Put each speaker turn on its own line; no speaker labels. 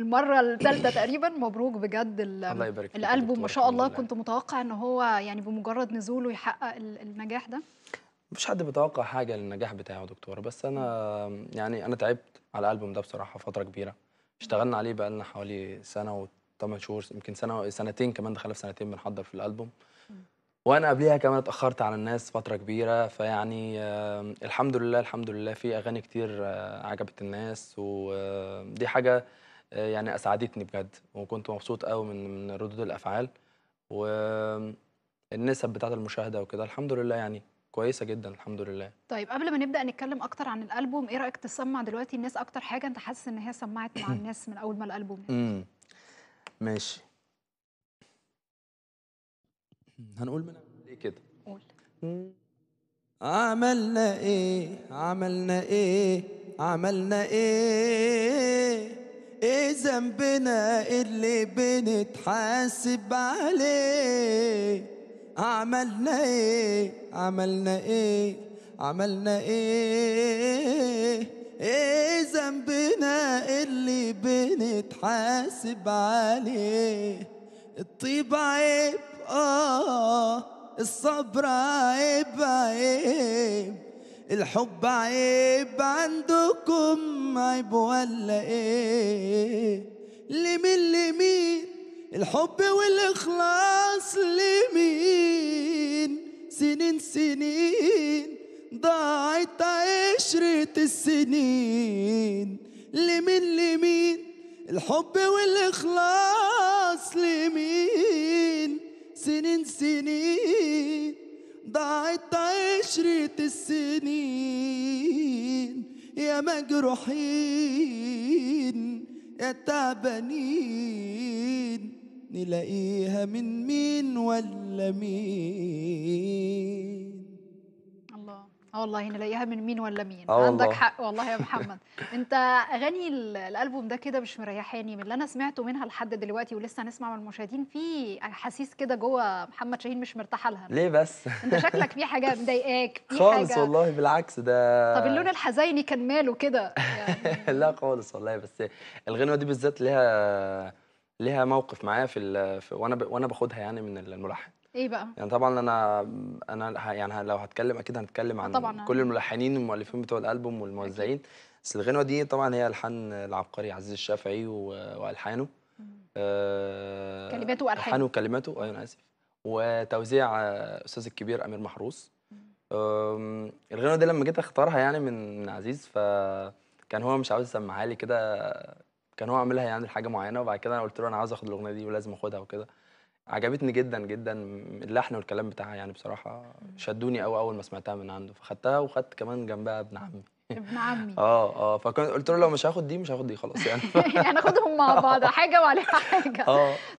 المرة الثالثة تقريبا مبروك بجد الله يبارك الألبوم ما شاء الله كنت متوقع ان هو يعني بمجرد نزوله يحقق النجاح ده
مفيش حد بيتوقع حاجة للنجاح بتاعه يا دكتور بس أنا يعني أنا تعبت على الألبوم ده بصراحة فترة كبيرة اشتغلنا عليه بقالنا حوالي سنة وثمان شهور يمكن سنة سنتين كمان دخلنا في سنتين بنحضر في الألبوم وانا قبليها كمان اتاخرت على الناس فتره كبيره فيعني الحمد لله الحمد لله في اغاني كتير آه، عجبت الناس ودي حاجه آه، يعني اسعدتني بجد وكنت مبسوط قوي من من ردود الافعال والنسب بتاعه المشاهده وكده الحمد لله يعني كويسه جدا الحمد لله
طيب قبل ما نبدا نتكلم اكتر عن الالبوم ايه رايك تسمع دلوقتي الناس اكتر حاجه انت حاسس ان هي سمعت مع الناس من اول ما الالبوم
امم ماشي هنقول من ايه كده قول
عملنا ايه عملنا ايه عملنا ايه ذنبنا اللي بنتحاسب عليه عملنا ايه عملنا ايه عملنا ايه ايه ذنبنا اللي بنتحاسب عليه الطيب عيب اه الصبر عيب عيب الحب عيب عندكم عيب ولا ايه لمين لمين الحب والاخلاص لمين سنين سنين ضاعت عشرة السنين لمين لمين الحب والاخلاص لمين سنين سنين ضاعت عشرة السنين يا مجروحين يا تعبانين نلاقيها من مين ولا مين آه والله نلاقيها من مين ولا
مين آه عندك حق والله يا محمد انت اغاني الالبوم ده كده مش مريحاني من اللي انا سمعته منها لحد دلوقتي ولسه هنسمع من المشاهدين في احاسيس كده جوه محمد شاهين مش مرتاحه لها ليه بس انت شكلك في حاجه مضايقاك في خالص حاجة...
والله بالعكس ده طب اللون
الحزيني كان ماله كده
يعني... لا خالص والله بس الغنوه دي بالذات ليها ليها موقف معايا في, ال... في وانا ب... وانا باخدها يعني من الملحن ايه بقى يعني طبعا انا انا يعني لو هتكلم اكيد هنتكلم عن آه، طبعا كل الملحنين والمؤلفين بتوع الالبوم والموزعين بس الغنوه دي طبعا هي الحان العبقري عزيز الشافعي والحانه آه، كلماته والحانه الحانه وكلماته ايوه انا اسف وتوزيع استاذ الكبير امير محروس الغنوه دي لما جيت اختارها يعني من من عزيز فكان هو مش عاوز يسمعها لي كده كان هو عاملها يعني لحاجه معينه وبعد كده انا قلت له انا عاوز اخد الاغنيه دي ولازم اخدها وكده عجبتني جدا جدا اللحن والكلام بتاعها يعني بصراحه شدوني قوي اول ما سمعتها من عنده فخدتها وخدت كمان جنبها ابن عمي
ابن عمي
اه اه فكنت قلت له لو مش هاخد دي مش هاخد دي خلاص يعني
هناخدهم مع بعض حاجه وعليها حاجه اه